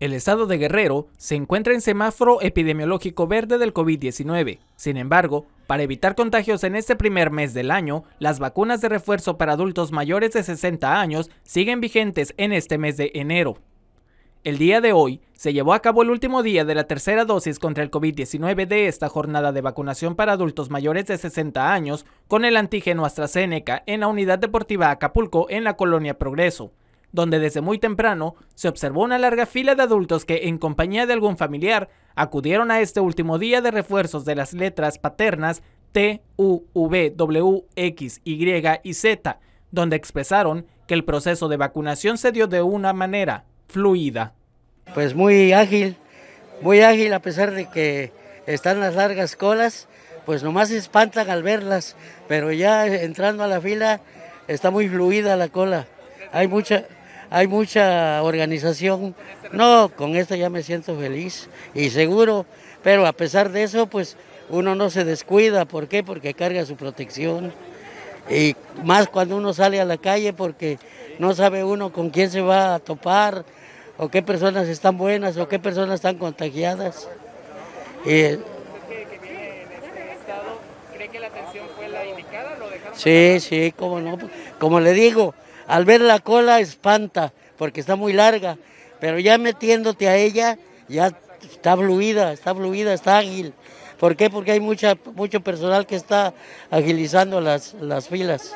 El estado de Guerrero se encuentra en semáforo epidemiológico verde del COVID-19. Sin embargo, para evitar contagios en este primer mes del año, las vacunas de refuerzo para adultos mayores de 60 años siguen vigentes en este mes de enero. El día de hoy se llevó a cabo el último día de la tercera dosis contra el COVID-19 de esta jornada de vacunación para adultos mayores de 60 años con el antígeno AstraZeneca en la unidad deportiva Acapulco en la colonia Progreso donde desde muy temprano se observó una larga fila de adultos que, en compañía de algún familiar, acudieron a este último día de refuerzos de las letras paternas T, U, V, W, X, Y y Z, donde expresaron que el proceso de vacunación se dio de una manera fluida. Pues muy ágil, muy ágil a pesar de que están las largas colas, pues nomás se espantan al verlas, pero ya entrando a la fila está muy fluida la cola. Hay mucha, hay mucha organización. No, con esto ya me siento feliz y seguro, pero a pesar de eso, pues uno no se descuida. ¿Por qué? Porque carga su protección. Y más cuando uno sale a la calle porque no sabe uno con quién se va a topar, o qué personas están buenas, o qué personas están contagiadas. Y, Sí, sí, como no. Pues, como le digo, al ver la cola espanta porque está muy larga, pero ya metiéndote a ella ya está fluida, está fluida, está ágil. ¿Por qué? Porque hay mucha, mucho personal que está agilizando las, las filas.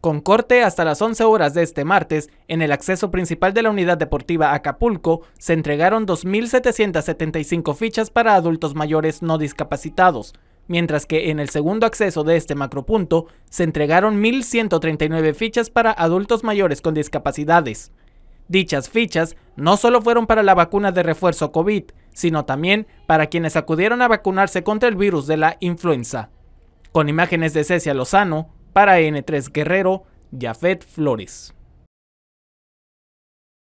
Con corte hasta las 11 horas de este martes, en el acceso principal de la unidad deportiva Acapulco, se entregaron 2.775 fichas para adultos mayores no discapacitados, mientras que en el segundo acceso de este macropunto se entregaron 1.139 fichas para adultos mayores con discapacidades. Dichas fichas no solo fueron para la vacuna de refuerzo COVID, sino también para quienes acudieron a vacunarse contra el virus de la influenza. Con imágenes de Cecia Lozano, para N3 Guerrero, Jafet Flores.